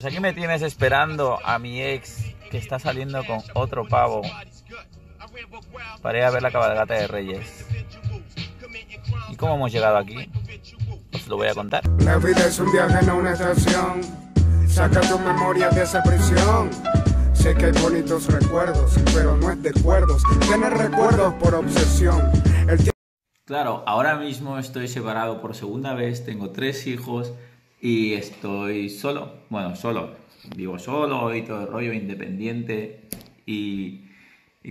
Pues aquí me tienes esperando a mi ex que está saliendo con otro pavo para ir a ver la cabalgata de Reyes. ¿Y cómo hemos llegado aquí? Os pues lo voy a contar. La es un una estación. de Sé que hay bonitos recuerdos, pero no recuerdos por obsesión. Claro, ahora mismo estoy separado por segunda vez, tengo tres hijos y estoy solo, bueno, solo, vivo solo y todo el rollo, independiente y,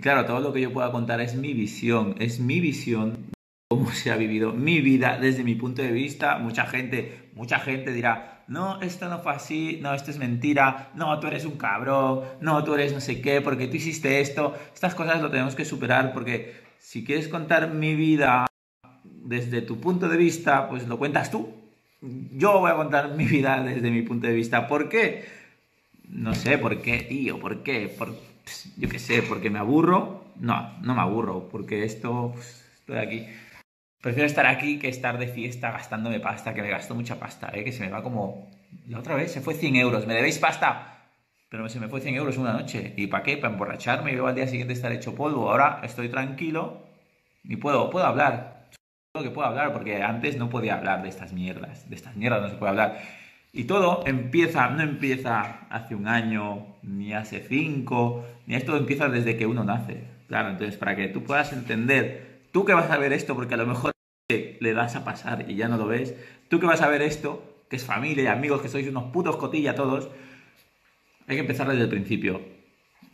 claro, todo lo que yo pueda contar es mi visión, es mi visión cómo se ha vivido mi vida desde mi punto de vista. Mucha gente, mucha gente dirá, no, esto no fue así, no, esto es mentira, no, tú eres un cabrón, no, tú eres no sé qué, porque tú hiciste esto. Estas cosas lo tenemos que superar porque si quieres contar mi vida desde tu punto de vista, pues lo cuentas tú. Yo voy a contar mi vida desde mi punto de vista. ¿Por qué? No sé, ¿por qué, tío? ¿Por qué? Yo qué sé, ¿porque me aburro? No, no me aburro, porque esto, estoy aquí. Prefiero estar aquí que estar de fiesta gastándome pasta, que me gasto mucha pasta, ¿eh? que se me va como... La otra vez se fue 100 euros, ¿me debéis pasta? Pero se me fue 100 euros una noche. ¿Y para qué? Para emborracharme y luego al día siguiente estar hecho polvo. Ahora estoy tranquilo y puedo, puedo hablar, que puedo hablar, porque antes no podía hablar de estas mierdas, de estas mierdas no se puede hablar. Y todo empieza, no empieza hace un año, ni hace cinco, ni esto empieza desde que uno nace. Claro, entonces para que tú puedas entender, tú que vas a ver esto, porque a lo mejor le das a pasar y ya no lo ves, tú que vas a ver esto, que es familia y amigos, que sois unos putos cotillas todos, hay que empezar desde el principio.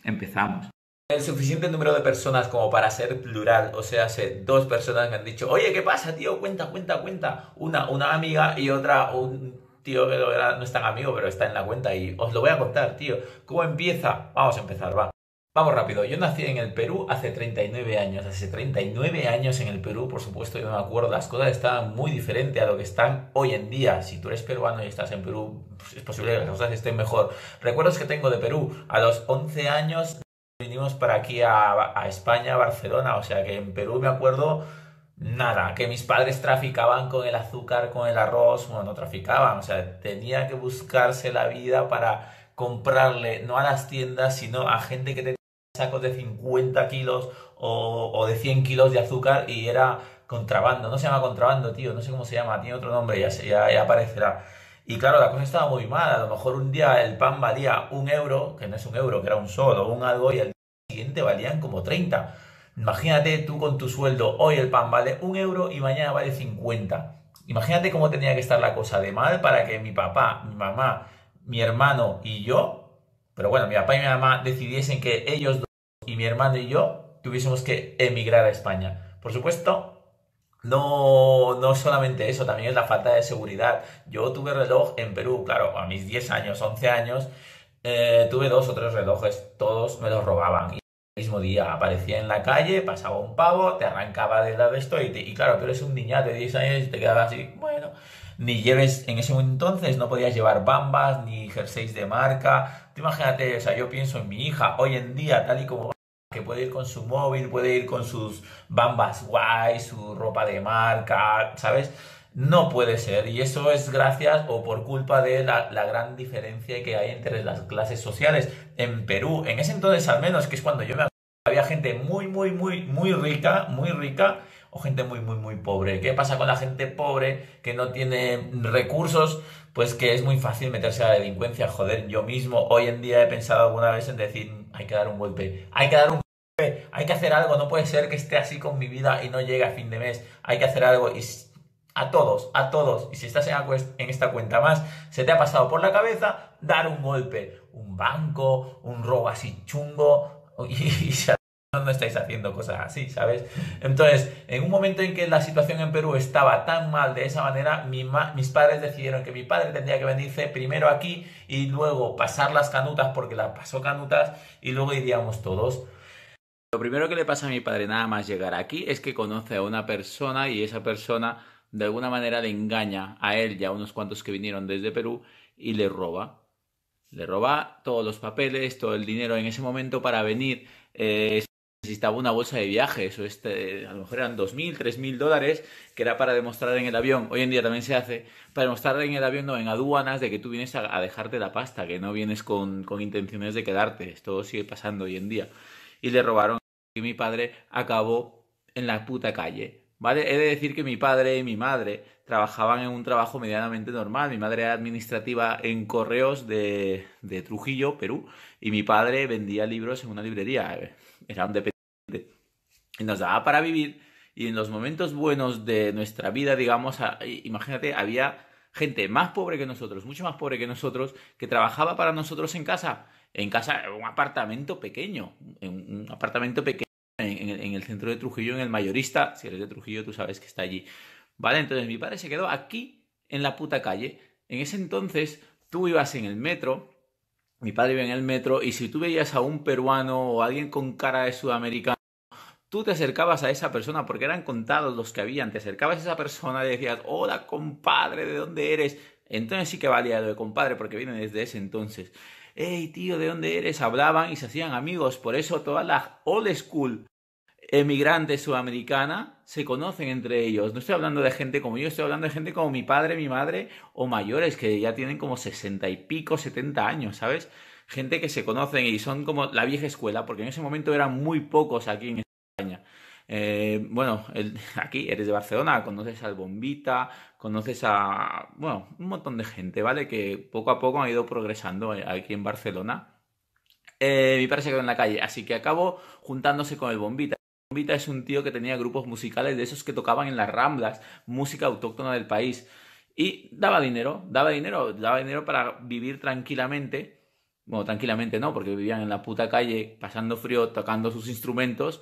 Empezamos el suficiente número de personas como para ser plural, o sea, hace dos personas me han dicho, oye, ¿qué pasa, tío? Cuenta, cuenta, cuenta. Una, una amiga y otra, un tío que no es tan amigo, pero está en la cuenta y os lo voy a contar, tío. ¿Cómo empieza? Vamos a empezar, va. Vamos rápido, yo nací en el Perú hace 39 años, hace 39 años en el Perú, por supuesto, yo me acuerdo, las cosas estaban muy diferentes a lo que están hoy en día. Si tú eres peruano y estás en Perú, pues, es posible que las cosas estén mejor. Recuerdos que tengo de Perú, a los 11 años vinimos para aquí a, España, Barcelona, o sea que en Perú me acuerdo nada, que mis padres traficaban con el azúcar, con el arroz, bueno, no traficaban, o sea, tenía que buscarse la vida para comprarle, no a las tiendas, sino a gente que tenía sacos de 50 kilos o, de 100 kilos de azúcar y era contrabando, no se llama contrabando, tío, no sé cómo se llama, tiene otro nombre, ya, ya, aparecerá. Y claro, la cosa estaba muy mala, a lo mejor un día el pan valía un euro, que no es un euro, que era un solo, un algo, y el valían como 30. Imagínate tú con tu sueldo, hoy el pan vale un euro y mañana vale 50. Imagínate cómo tenía que estar la cosa de mal para que mi papá, mi mamá, mi hermano y yo, pero bueno, mi papá y mi mamá decidiesen que ellos dos y mi hermano y yo tuviésemos que emigrar a España. Por supuesto, no, no solamente eso, también es la falta de seguridad. Yo tuve reloj en Perú, claro, a mis 10 años, 11 años, eh, tuve dos o tres relojes, todos me los robaban mismo día aparecía en la calle, pasaba un pavo, te arrancaba la de esto y, claro, tú eres un niña de 10 años y te quedabas así, bueno, ni lleves, en ese entonces no podías llevar bambas ni jerseys de marca, imagínate, o sea, yo pienso en mi hija, hoy en día, tal y como que puede ir con su móvil, puede ir con sus bambas guay, su ropa de marca, ¿sabes? No puede ser, y eso es gracias o por culpa de la, gran diferencia que hay entre las clases sociales. En Perú, en ese entonces al menos, que es cuando yo me había gente muy, muy, muy, muy rica, muy rica, o gente muy, muy, muy pobre. ¿Qué pasa con la gente pobre que no tiene recursos? Pues que es muy fácil meterse a la delincuencia. Joder, yo mismo hoy en día he pensado alguna vez en decir, hay que dar un golpe, hay que dar un golpe, hay que hacer algo, no puede ser que esté así con mi vida y no llegue a fin de mes, hay que hacer algo. Y a todos, a todos. Y si estás en, esta cuenta más, se te ha pasado por la cabeza dar un golpe, un banco, un robo así chungo, y, no estáis haciendo cosas así, ¿sabes? Entonces, en un momento en que la situación en Perú estaba tan mal de esa manera, mis padres decidieron que mi padre tendría que venirse primero aquí y luego pasar las canutas, porque la pasó canutas, y luego iríamos todos. Lo primero que le pasa a mi padre nada más llegar aquí es que conoce a una persona y esa persona de alguna manera le engaña a él y a unos cuantos que vinieron desde Perú y le roba. Le roba todos los papeles, todo el dinero en ese momento para venir. Eh, necesitaba una bolsa de viajes, este, a lo mejor eran 2.000, 3.000 dólares, que era para demostrar en el avión, hoy en día también se hace, para demostrar en el avión, en aduanas, de que tú vienes a, dejarte la pasta, que no vienes con, con intenciones de quedarte, esto sigue pasando hoy en día. Y le robaron y mi padre acabó en la puta calle, ¿vale? He de decir que mi padre y mi madre trabajaban en un trabajo medianamente normal. Mi madre era administrativa en correos de, Trujillo, Perú, y mi padre vendía libros en una librería. Era un dependiente. Y nos daba para vivir. Y en los momentos buenos de nuestra vida, digamos, imagínate, había gente más pobre que nosotros, mucho más pobre que nosotros, que trabajaba para nosotros en casa. En casa, un apartamento pequeño, un apartamento pequeño en, el centro de Trujillo, en el mayorista. Si eres de Trujillo, tú sabes que está allí. Vale, entonces mi padre se quedó aquí, en la puta calle. En ese entonces, tú ibas en el metro. Mi padre iba en el metro y si tú veías a un peruano o alguien con cara de sudamericano, tú te acercabas a esa persona porque eran contados los que habían, te acercabas a esa persona y decías, hola compadre, ¿de dónde eres? Entonces sí que valía lo de compadre porque viene desde ese entonces. Hey tío, ¿de dónde eres? Hablaban y se hacían amigos, por eso toda la old school emigrante sudamericana se conocen entre ellos. No estoy hablando de gente como yo, estoy hablando de gente como mi padre, mi madre o mayores que ya tienen como sesenta y pico, setenta años, ¿sabes? Gente que se conocen y son como la vieja escuela, porque en ese momento eran muy pocos aquí en España. Eh, bueno, aquí eres de Barcelona, conoces al Bombita, conoces a, bueno, un montón de gente, ¿vale? Que poco a poco han ido progresando eh, aquí en Barcelona. Eh, mi padre se quedó en la calle, así que acabo juntándose con el Bombita es un tío que tenía grupos musicales de esos que tocaban en las ramblas, música autóctona del país. Y daba dinero, daba dinero, daba dinero para vivir tranquilamente. Bueno, tranquilamente no, porque vivían en la puta calle, pasando frío, tocando sus instrumentos.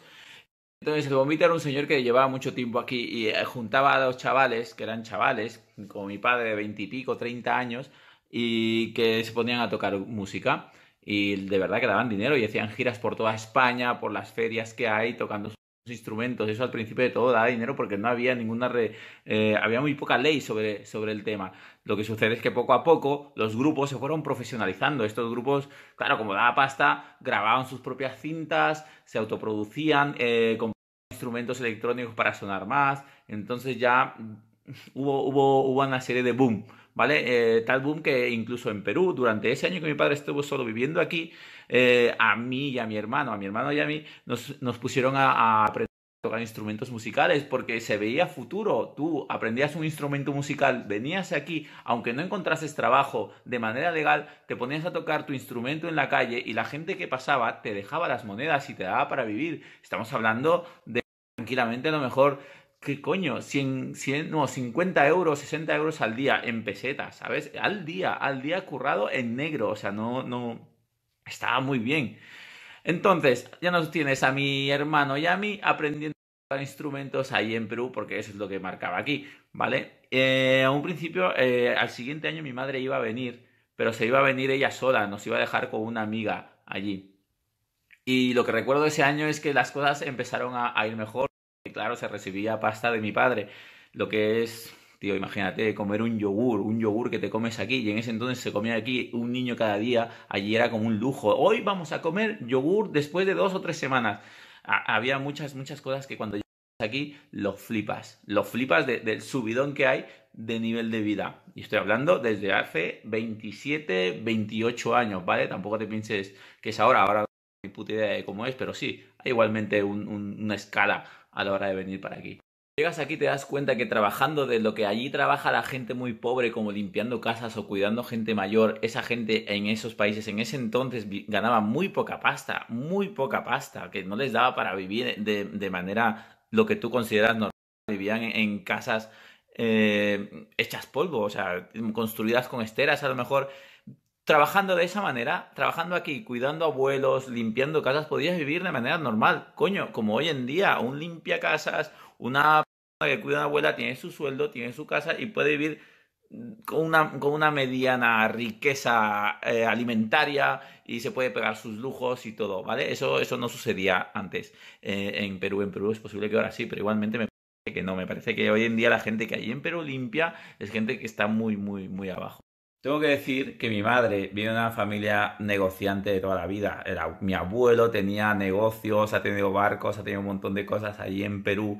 Entonces el bombita era un señor que llevaba mucho tiempo aquí y eh, juntaba a dos chavales, que eran chavales, como mi padre de veintipico, treinta años, y que se ponían a tocar música y de verdad que daban dinero y hacían giras por toda España, por las ferias que hay, tocando sus instrumentos. Eso al principio de todo daba dinero porque no había ninguna, eh, había muy poca ley sobre, sobre el tema. Lo que sucede es que poco a poco los grupos se fueron profesionalizando. Estos grupos, claro, como daba pasta, grababan sus propias cintas, se autoproducían, eh, con instrumentos electrónicos para sonar más. Entonces ya hubo una serie de boom. ¿vale? Eh, tal boom que incluso en Perú, durante ese año que mi padre estuvo solo viviendo aquí, eh, a mí y a mi hermano, a mi hermano y a mí, nos, pusieron a, a tocar instrumentos musicales porque se veía futuro. Tú aprendías un instrumento musical, venías aquí, aunque no encontrases trabajo de manera legal, te ponías a tocar tu instrumento en la calle y la gente que pasaba te dejaba las monedas y te daba para vivir. Estamos hablando de tranquilamente a lo mejor ¿qué coño? 100, no, 50 euros, 60 euros al día en pesetas, ¿sabes? Al día, al día currado en negro, o sea, no, no, estaba muy bien. Entonces, ya nos tienes a mi hermano y a mí aprendiendo instrumentos ahí en Perú, porque eso es lo que marcaba aquí, ¿vale? Eh, a un principio, eh, al siguiente año mi madre iba a venir, pero se iba a venir ella sola, nos iba a dejar con una amiga allí. Y lo que recuerdo de ese año es que las cosas empezaron a ir mejor, claro, se recibía pasta de mi padre. Lo que es, tío, imagínate comer un yogur, un yogur que te comes aquí. Y en ese entonces se comía aquí un niño cada día. Allí era como un lujo. Hoy vamos a comer yogur después de dos o tres semanas. había muchas, muchas cosas que cuando llegas aquí los flipas, los flipas del subidón que hay de nivel de vida. Y estoy hablando desde hace 27, 28 años, ¿vale? Tampoco te pienses que es ahora, ahora no tengo ni puta idea de cómo es, pero sí, hay igualmente una escala a la hora de venir para aquí. Llegas aquí te das cuenta que trabajando de lo que allí trabaja la gente muy pobre, como limpiando casas o cuidando gente mayor, esa gente en esos países en ese entonces ganaba muy poca pasta, muy poca pasta, que no les daba para vivir de, manera lo que tú consideras normal. Vivían en, casas eh, hechas polvo, o sea, construidas con esteras a lo mejor, trabajando de esa manera, trabajando aquí, cuidando abuelos, limpiando casas, podías vivir de manera normal. Coño, como hoy en día, un limpia casas, una que cuida a una abuela tiene su sueldo, tiene su casa y puede vivir con una, con una mediana riqueza eh, alimentaria y se puede pegar sus lujos y todo, ¿vale? Eso, eso no sucedía antes eh, en Perú. En Perú es posible que ahora sí, pero igualmente me parece que no. Me parece que hoy en día la gente que hay en Perú limpia es gente que está muy, muy, muy abajo. Tengo que decir que mi madre viene de una familia negociante de toda la vida. mi abuelo tenía negocios, ha tenido barcos, ha tenido un montón de cosas allí en Perú,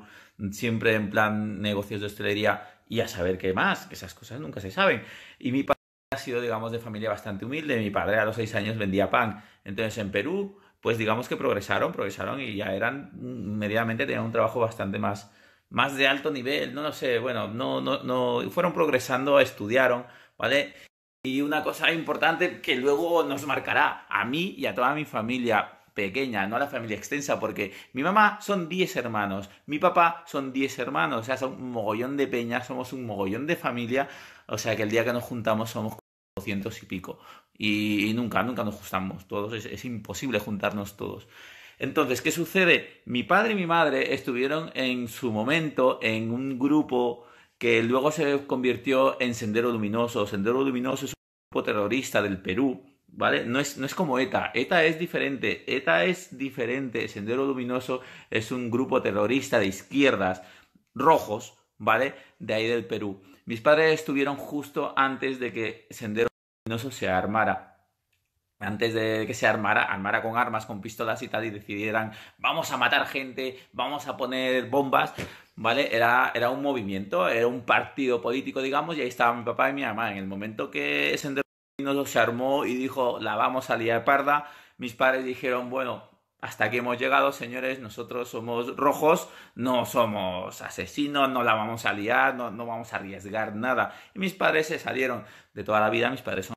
siempre en plan negocios de hostelería y a saber qué más, que esas cosas nunca se saben. Y mi padre ha sido, digamos, de familia bastante humilde. Mi padre a los seis años vendía pan. Entonces en Perú, pues digamos que progresaron, progresaron y ya eran, mm, medianamente tenían un trabajo bastante más, más de alto nivel, no lo sé, bueno, no, no, no, fueron progresando, estudiaron, ¿vale? y una cosa importante que luego nos marcará a mí y a toda mi familia pequeña, no a la familia extensa, porque mi mamá son 10 hermanos, mi papá son 10 hermanos, o sea, son un mogollón de peñas, somos un mogollón de familia, o sea, que el día que nos juntamos somos 200 y pico, y, nunca, nunca nos juntamos todos, es imposible juntarnos todos. Entonces, ¿qué sucede? Mi padre y mi madre estuvieron en su momento en un grupo que luego se convirtió en Sendero Luminoso. Sendero Luminoso es un grupo terrorista del Perú, ¿vale? No es, no es como ETA, ETA es diferente, ETA es diferente, Sendero Luminoso es un grupo terrorista de izquierdas, rojos, ¿vale? De ahí del Perú. Mis padres estuvieron justo antes de que Sendero Luminoso se armara antes de que se armara, armara con armas, con pistolas y tal, y decidieran, vamos a matar gente, vamos a poner bombas, ¿vale? Era, era un movimiento, era un partido político, digamos, y ahí estaban mi papá y mi mamá. En el momento que ese Sendero se armó y dijo, la vamos a liar parda, mis padres dijeron, bueno, hasta aquí hemos llegado, señores, nosotros somos rojos, no somos asesinos, no la vamos a liar, no, no vamos a arriesgar nada. Y mis padres se salieron de toda la vida, mis padres son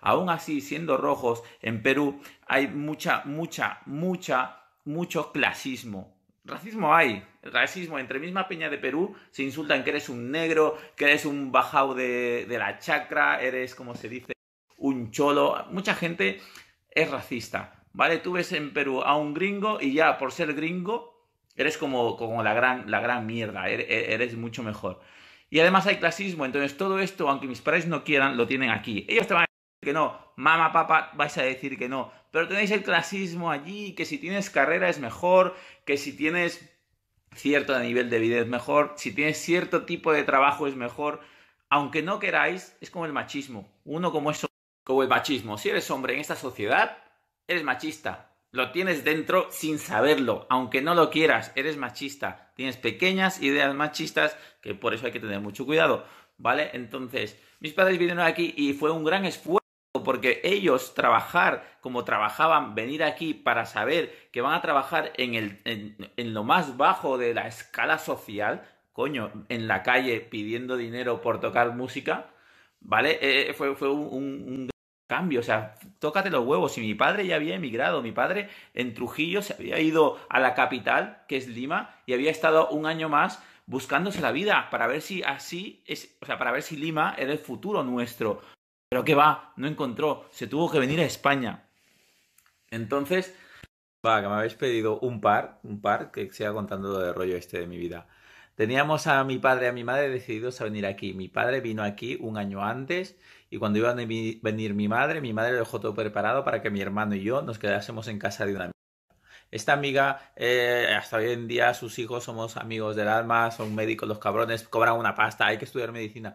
aún así siendo rojos, en Perú hay mucha, mucha, mucha, mucho clasismo. Racismo hay, racismo. Entre misma peña de Perú se insultan que eres un negro, que eres un bajado de, la chacra, eres, como se dice, un cholo. Mucha gente es racista, ¿vale? Tú ves en Perú a un gringo y ya por ser gringo eres como, como la, gran, la gran mierda, er, er, eres, mucho mejor. Y además hay clasismo, entonces todo esto, aunque mis padres no quieran, lo tienen aquí. Ellos te van a que no, mamá, papá, vais a decir que no. Pero tenéis el clasismo allí, que si tienes carrera es mejor, que si tienes cierto nivel de vida es mejor, si tienes cierto tipo de trabajo es mejor. Aunque no queráis, es como el machismo. Uno como es como el machismo. Si eres hombre en esta sociedad, eres machista. Lo tienes dentro sin saberlo, aunque no lo quieras, eres machista. Tienes pequeñas ideas machistas que por eso hay que tener mucho cuidado, ¿vale? Entonces, mis padres vinieron aquí y fue un gran esfuerzo porque ellos trabajar como trabajaban, venir aquí para saber que van a trabajar en, el, en, lo más bajo de la escala social, coño, en la calle pidiendo dinero por tocar música, ¿vale? Eh, eh, fue, un, cambio, o sea, tócate los huevos. Y mi padre ya había emigrado, mi padre en Trujillo se había ido a la capital, que es Lima, y había estado un año más buscándose la vida para ver si así es, o sea, para ver si Lima era el futuro nuestro. Pero qué va, no encontró, se tuvo que venir a España. Entonces, va, que me habéis pedido un par, un par, que siga contando lo de rollo este de mi vida. Teníamos a mi padre y a mi madre decididos a venir aquí. Mi padre vino aquí un año antes y cuando iba a venir mi madre, mi madre dejó todo preparado para que mi hermano y yo nos quedásemos en casa de una amiga. Esta amiga, eh, hasta hoy en día sus hijos somos amigos del alma, son médicos los cabrones, cobran una pasta, hay que estudiar medicina.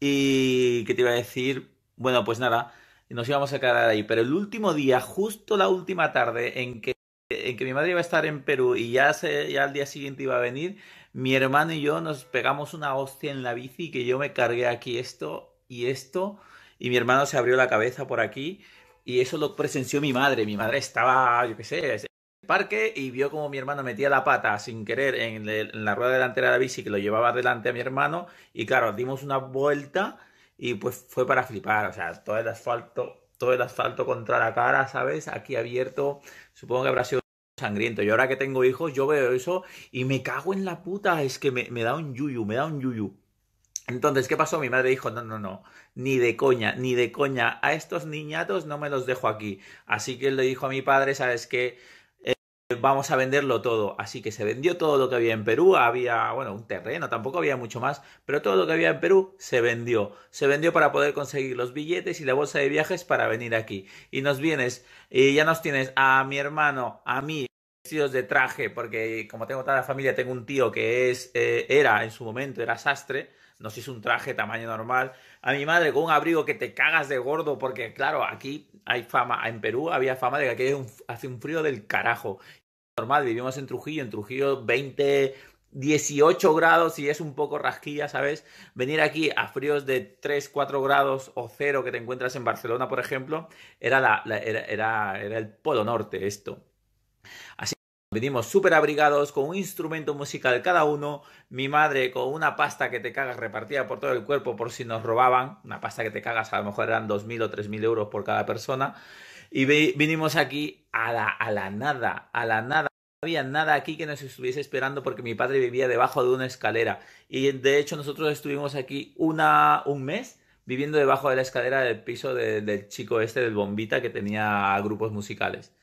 Y qué te iba a decir, bueno, pues nada, nos íbamos a quedar ahí. Pero el último día, justo la última tarde en que, en mi madre iba a estar en Perú y ya, se, ya al día siguiente iba a venir, mi hermano y yo nos pegamos una hostia en la bici que yo me cargué aquí esto y esto. Y mi hermano se abrió la cabeza por aquí. Y eso lo presenció mi madre. Mi madre estaba, yo qué sé, en el parque y vio como mi hermano metía la pata sin querer en, la rueda delantera de la bici que lo llevaba delante a mi hermano. Y claro, dimos una vuelta y pues fue para flipar, o sea, todo el asfalto, todo el asfalto contra la cara, ¿sabes? Aquí abierto, supongo que habrá sido sangriento. Y ahora que tengo hijos, yo veo eso y me cago en la puta, es que me, da un yuyu, me da un yuyu. Entonces, ¿qué pasó? Mi madre dijo, no, no, no, ni de coña, ni de coña, a estos niñatos no me los dejo aquí. Así que le dijo a mi padre, ¿sabes qué? vamos a venderlo todo. Así que se vendió todo lo que había en Perú, había, bueno, un terreno, tampoco había mucho más, pero todo lo que había en Perú se vendió. Se vendió para poder conseguir los billetes y la bolsa de viajes para venir aquí. Y nos vienes, y ya nos tienes a mi hermano, a mí, vestidos de traje, porque como tengo toda la familia, tengo un tío que es, eh, era en su momento, era sastre si es un traje tamaño normal. A mi madre con un abrigo que te cagas de gordo, porque claro, aquí hay fama, en Perú había fama de que aquí hace un frío del carajo. Normal, vivimos en Trujillo, en Trujillo 20, 18 grados y es un poco rasquilla, ¿sabes? Venir aquí a fríos de 3, 4 grados o cero que te encuentras en Barcelona, por ejemplo, era, la, era el polo norte esto. Así Venimos súper abrigados con un instrumento musical cada uno. Mi madre con una pasta que te cagas repartida por todo el cuerpo por si nos robaban. Una pasta que te cagas a lo mejor eran 2.000 o 3.000 euros por cada persona. Y vinimos aquí a la, a la nada, a la nada. No había nada aquí que nos estuviese esperando porque mi padre vivía debajo de una escalera. Y de hecho nosotros estuvimos aquí una, un mes viviendo debajo de la escalera del piso del chico este del bombita que tenía grupos musicales.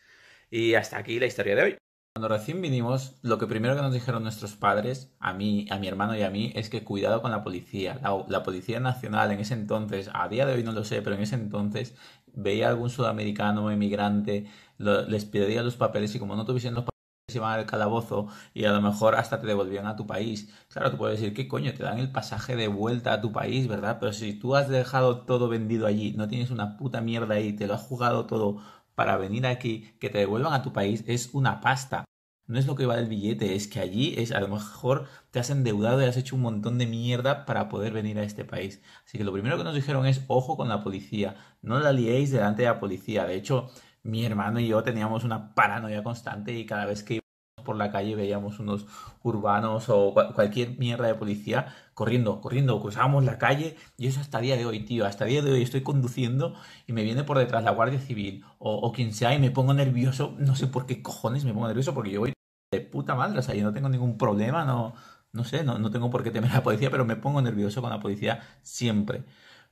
Y hasta aquí la historia de hoy. Cuando recién vinimos, lo que primero que nos dijeron nuestros padres, a mí, a mi hermano y a mí, es que cuidado con la policía. La, Policía Nacional en ese entonces, a día de hoy no lo sé, pero en ese entonces veía a algún sudamericano, emigrante, les pedía los papeles y como no tuviesen los papeles, iban al calabozo y a lo mejor hasta te devolvían a tu país. Claro, tú puedes decir, ¿qué coño? Te dan el pasaje de vuelta a tu país, ¿verdad? Pero si tú has dejado todo vendido allí, no tienes una puta mierda ahí, te lo has jugado todo para venir aquí, que te devuelvan a tu país, es una pasta. No es lo que va el billete, es que allí es, a lo mejor te has endeudado y has hecho un montón de mierda para poder venir a este país. Así que lo primero que nos dijeron es, ojo con la policía, no la liéis delante de la policía. De hecho, mi hermano y yo teníamos una paranoia constante y cada vez que por la calle veíamos unos urbanos o cualquier mierda de policía corriendo, corriendo, cruzábamos la calle y eso hasta día de hoy, tío, hasta día de hoy estoy conduciendo y me viene por detrás la Guardia Civil o, quien sea y me pongo nervioso, no sé por qué cojones me pongo nervioso porque yo voy de puta madre, o sea, yo no tengo ningún problema, no, no sé, no, no tengo por qué temer a la policía, pero me pongo nervioso con la policía siempre,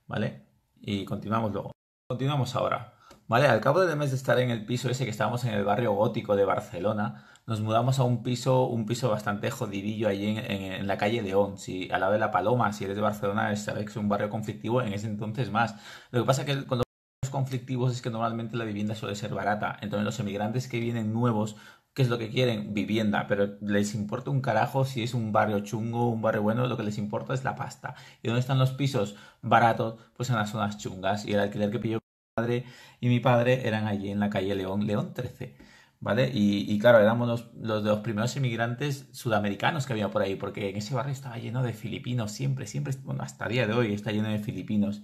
¿vale? Y continuamos luego. Continuamos ahora. Vale, al cabo del mes de estar en el piso ese que estábamos en el barrio gótico de Barcelona, nos mudamos a un piso, un piso bastante jodidillo allí en, la calle León, si, al lado de La Paloma, si eres de Barcelona, sabes que es un barrio conflictivo, en ese entonces más. Lo que pasa que con los conflictivos es que normalmente la vivienda suele ser barata, entonces los emigrantes que vienen nuevos ¿Qué es lo que quieren? Vivienda, pero les importa un carajo si es un barrio chungo, un barrio bueno, lo que les importa es la pasta. ¿Y dónde están los pisos baratos? Pues en las zonas chungas. Y el alquiler que pilló mi padre y mi padre eran allí en la calle León, León 13. ¿vale? Y, claro, éramos los, los, los, primeros inmigrantes sudamericanos que había por ahí, porque en ese barrio estaba lleno de filipinos, siempre, siempre, hasta el día de hoy está lleno de filipinos.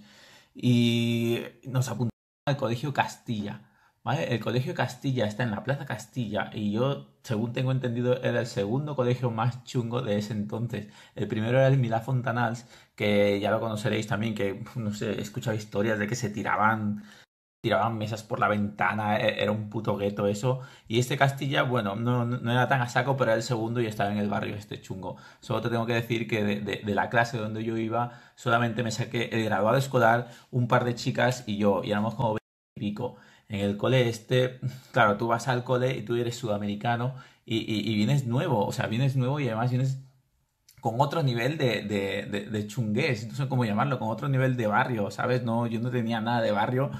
Y nos apuntamos al Colegio Castilla, ¿vale? El Colegio Castilla está en la Plaza Castilla y yo, según tengo entendido, era el segundo colegio más chungo de ese entonces. El primero era el Milá Fontanals, que ya lo conoceréis también, que, no sé, he escuchado historias de que se tiraban tiraban mesas por la ventana, e-, era un puto gueto eso. Y este Castilla, bueno, no, era tan a saco, pero era el segundo y estaba en el barrio este chungo. Solo te tengo que decir que de, la clase donde yo iba, solamente me saqué el graduado escolar, un par de chicas y yo, y éramos como 20 y pico. En el cole este, claro, tú vas al cole y tú eres sudamericano y, vienes nuevo, o sea, vienes nuevo y además vienes con otro nivel de, de, de, chungués, no sé cómo llamarlo, con otro nivel de barrio, ¿sabes? No, yo no tenía nada de barrio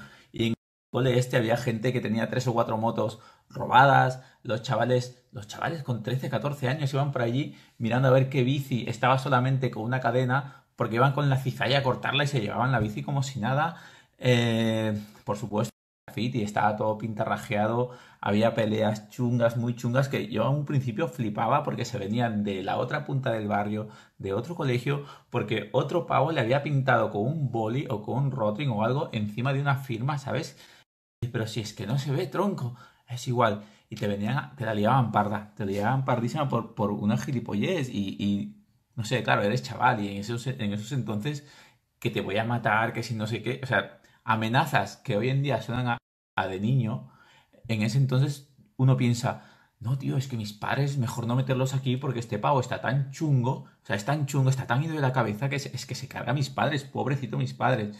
este había gente que tenía tres o cuatro motos robadas, los chavales, los chavales con 13, 14 años iban por allí mirando a ver qué bici estaba solamente con una cadena porque iban con la cizalla a cortarla y se llevaban la bici como si nada. Eh, por supuesto, y estaba todo pintarrajeado, había peleas chungas, muy chungas, que yo a un principio flipaba porque se venían de la otra punta del barrio, de otro colegio, porque otro pavo le había pintado con un boli o con un rotring o algo encima de una firma, ¿sabes? pero si es que no se ve, tronco, es igual. Y te venían, te la liaban parda, te la liaban pardísima por, por una gilipollez y, no sé, claro, eres chaval y en esos, en esos entonces que te voy a matar, que si no sé qué, o sea, amenazas que hoy en día suenan a, de niño, en ese entonces uno piensa, no, tío, es que mis padres, mejor no meterlos aquí porque este pavo está tan chungo, o sea, es tan chungo, está tan ido de la cabeza que es, que se carga a mis padres, pobrecito mis padres.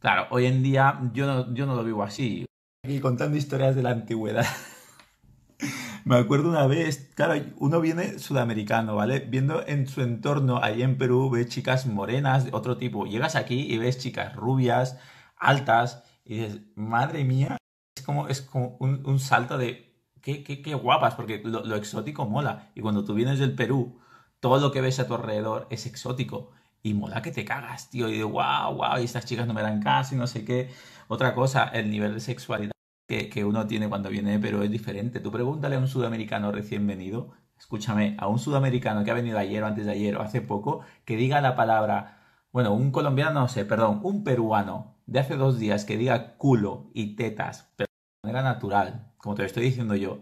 Claro, hoy en día yo yo no lo vivo así aquí contando historias de la antigüedad. Me acuerdo una vez, claro, uno viene sudamericano, ¿vale? Viendo en su entorno, ahí en Perú, ves chicas morenas de otro tipo. Llegas aquí y ves chicas rubias, altas, y dices, madre mía, es como, es un, salto de, qué, qué, guapas, porque lo, lo exótico mola. Y cuando tú vienes del Perú, todo lo que ves a tu alrededor es exótico y mola que te cagas, tío, y de wow, wow, y estas chicas no me dan caso y no sé qué. Otra cosa, el nivel de sexualidad que, uno tiene cuando viene pero es diferente. Tú pregúntale a un sudamericano recién venido, escúchame, a un sudamericano que ha venido ayer o antes de ayer o hace poco, que diga la palabra, bueno, un colombiano, no sé, perdón, un peruano de hace dos días que diga culo y tetas, pero de manera natural, como te lo estoy diciendo yo.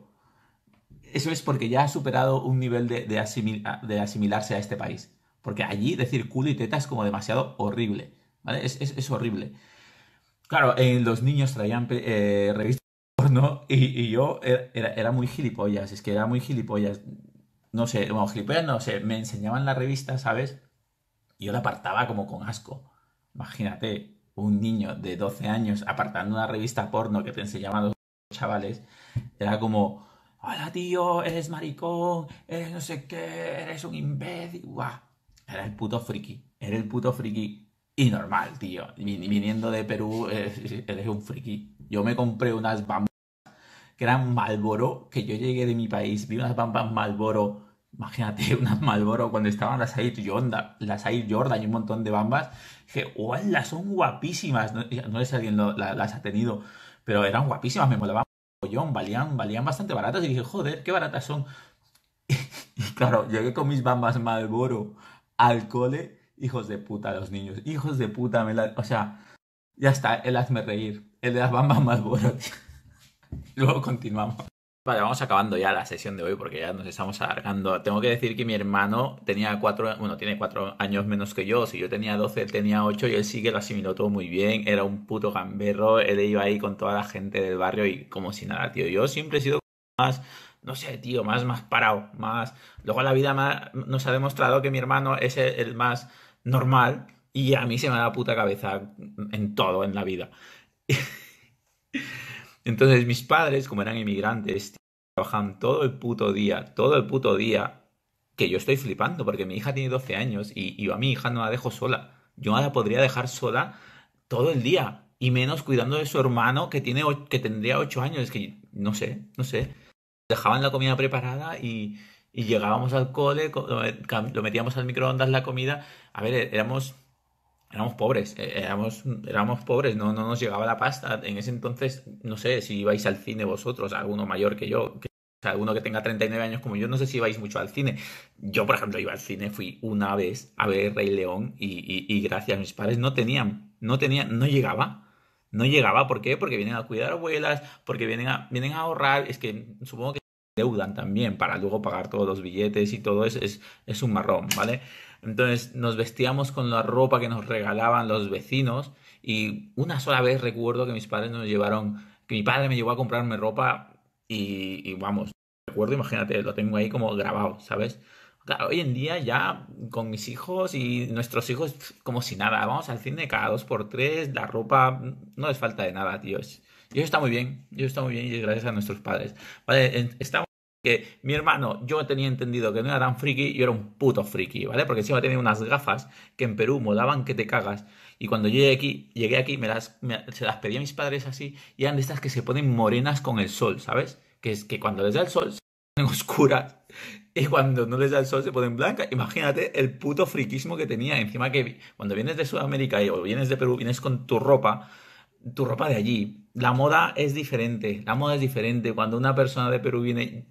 Eso es porque ya ha superado un nivel de, de asimilarse a este país. Porque allí decir culo y teta es como demasiado horrible, ¿vale? Es, horrible. Claro, los niños traían eh, revistas porno y, yo er, era, era, muy gilipollas, es que era muy gilipollas. No sé, bueno, gilipollas no sé, me enseñaban la revista, ¿sabes? Y yo la apartaba como con asco. Imagínate, un niño de 12 años apartando una revista porno que te enseñaban los chavales, era como, hola tío, eres maricón, eres no sé qué, eres un imbécil, guau era el puto friki. Era el puto friki. Y normal, tío. Viniendo de Perú, eh, eres un friki. Yo me compré unas bambas que eran Malboro, que yo llegué de mi país, vi unas bambas Malboro. Imagínate, unas Malboro cuando estaban las Air Jordan, las Air Jordan y un montón de bambas. Dije, las Son guapísimas. No, sé si alguien las ha tenido, pero eran guapísimas, me molaban valían, valían bastante baratas. Y dije, joder, qué baratas son. y claro, llegué con mis bambas Malboro al cole, hijos de puta los niños, hijos de puta, me o sea, ya está, él hazme reír, él de las bambas más bueno, Luego continuamos. Vale, vamos acabando ya la sesión de hoy porque ya nos estamos alargando. Tengo que decir que mi hermano tenía cuatro, bueno, tiene cuatro años menos que yo. Si yo tenía doce, tenía ocho y él sí que lo asimiló todo muy bien. Era un puto gamberro, él iba ahí con toda la gente del barrio y como si nada, tío. Yo siempre he sido más no sé, tío, más, más parado, más... Luego la vida más... nos ha demostrado que mi hermano es el, más normal y a mí se me da puta cabeza en todo, en la vida. Entonces mis padres, como eran inmigrantes, trabajan todo el puto día, todo el puto día, que yo estoy flipando porque mi hija tiene 12 años y yo a mi hija no la dejo sola. Yo no la podría dejar sola todo el día y menos cuidando de su hermano que, tiene, que tendría 8 años. Es que no sé, no sé dejaban la comida preparada y, llegábamos al cole, lo metíamos al microondas la comida. A ver, éramos, éramos pobres, eh, éramos, éramos pobres, no, no nos llegaba la pasta. En ese entonces, no sé si ibais al cine vosotros, alguno mayor que yo, alguno que tenga 39 años como yo, no sé si ibais mucho al cine. Yo, por ejemplo, iba al cine, fui una vez a ver Rey León y, y gracias a mis padres no tenían, no tenían, no llegaba no llegaba. ¿Por qué? Porque vienen a cuidar abuelas, porque vienen a, vienen a ahorrar. Es que supongo que deudan también para luego pagar todos los billetes y todo eso es, es un marrón, ¿vale? Entonces nos vestíamos con la ropa que nos regalaban los vecinos y una sola vez recuerdo que mis padres nos llevaron, que mi padre me llevó a comprarme ropa y, y vamos, recuerdo, imagínate, lo tengo ahí como grabado, ¿sabes? Claro, hoy en día ya con mis hijos y nuestros hijos como si nada, vamos al cine cada dos por tres, la ropa no les falta de nada, tío. Y eso está muy bien, y eso está muy bien y gracias a nuestros padres. Vale, estamos que mi hermano, yo tenía entendido que no era tan friki, yo era un puto friki, ¿vale? Porque encima tenía unas gafas que en Perú modaban que te cagas. Y cuando llegué aquí, llegué aquí, se las pedí a mis padres así, y eran de estas que se ponen morenas con el sol, ¿sabes? Que es que cuando les da el sol se ponen oscuras y cuando no les da el sol se ponen blancas. Imagínate el puto friquismo que tenía. Encima que cuando vienes de Sudamérica o vienes de Perú, vienes con tu ropa, tu ropa de allí. La moda es diferente, la moda es diferente. Cuando una persona de Perú viene,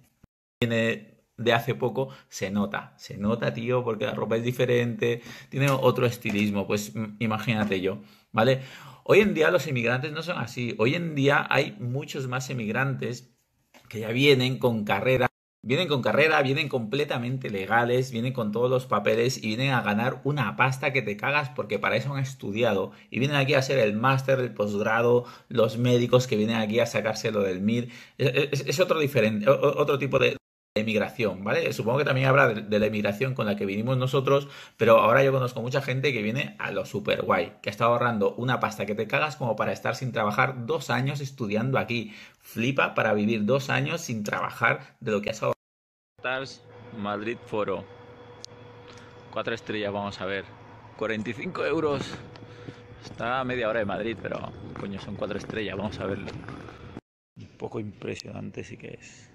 viene de hace poco, se nota, se nota, tío, porque la ropa es diferente, tiene otro estilismo, pues mm, imagínate yo, ¿vale? Hoy en día los inmigrantes no son así. Hoy en día hay muchos más emigrantes que ya vienen con carrera Vienen con carrera, vienen completamente legales, vienen con todos los papeles y vienen a ganar una pasta que te cagas porque para eso han estudiado. Y vienen aquí a hacer el máster, el posgrado, los médicos que vienen aquí a sacárselo del MIR. Es, otro, diferente, otro tipo de, emigración, ¿vale? Supongo que también habrá de, la emigración con la que vinimos nosotros, pero ahora yo conozco mucha gente que viene a lo super guay, que ha estado ahorrando una pasta que te cagas como para estar sin trabajar dos años estudiando aquí. Flipa para vivir dos años sin trabajar de lo que has ahorrado. Madrid Foro. Cuatro estrellas, vamos a ver. 45 euros. Está a media hora de Madrid, pero coño, son cuatro estrellas, vamos a verlo. Un poco impresionante sí que es.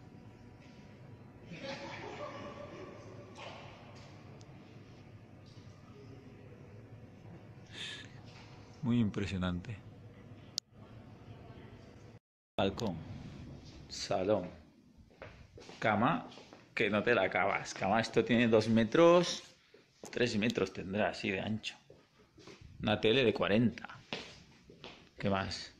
muy impresionante. Balcón, salón, cama, que no te la acabas. Cama, esto tiene dos metros, Tres metros tendrá así de ancho. Una tele de 40. ¿Qué más?